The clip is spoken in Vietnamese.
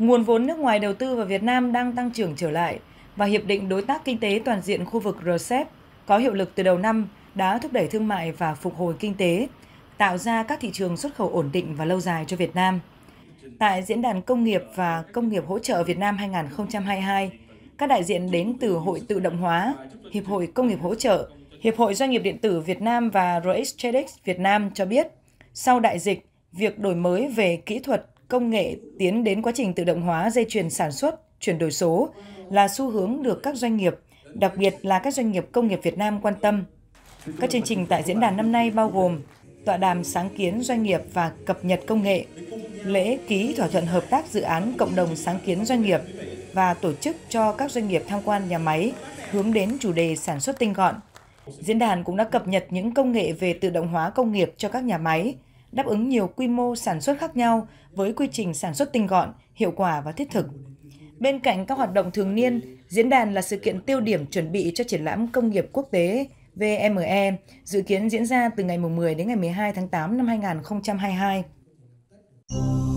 Nguồn vốn nước ngoài đầu tư vào Việt Nam đang tăng trưởng trở lại và Hiệp định Đối tác Kinh tế Toàn diện khu vực RCEP có hiệu lực từ đầu năm đã thúc đẩy thương mại và phục hồi kinh tế, tạo ra các thị trường xuất khẩu ổn định và lâu dài cho Việt Nam. Tại Diễn đàn Công nghiệp và Công nghiệp hỗ trợ Việt Nam 2022, các đại diện đến từ Hội Tự động hóa, Hiệp hội Công nghiệp hỗ trợ, Hiệp hội Doanh nghiệp điện tử Việt Nam và RX Tradex Việt Nam cho biết, sau đại dịch, việc đổi mới về kỹ thuật công nghệ tiến đến quá trình tự động hóa dây chuyền sản xuất, chuyển đổi số là xu hướng được các doanh nghiệp, đặc biệt là các doanh nghiệp công nghiệp Việt Nam quan tâm. Các chương trình tại diễn đàn năm nay bao gồm tọa đàm sáng kiến doanh nghiệp và cập nhật công nghệ, lễ ký thỏa thuận hợp tác dự án cộng đồng sáng kiến doanh nghiệp và tổ chức cho các doanh nghiệp tham quan nhà máy hướng đến chủ đề sản xuất tinh gọn. Diễn đàn cũng đã cập nhật những công nghệ về tự động hóa công nghiệp cho các nhà máy, đáp ứng nhiều quy mô sản xuất khác nhau với quy trình sản xuất tinh gọn, hiệu quả và thiết thực. Bên cạnh các hoạt động thường niên, diễn đàn là sự kiện tiêu điểm chuẩn bị cho triển lãm công nghiệp quốc tế VME dự kiến diễn ra từ ngày 10 đến ngày 12 tháng 8 năm 2022.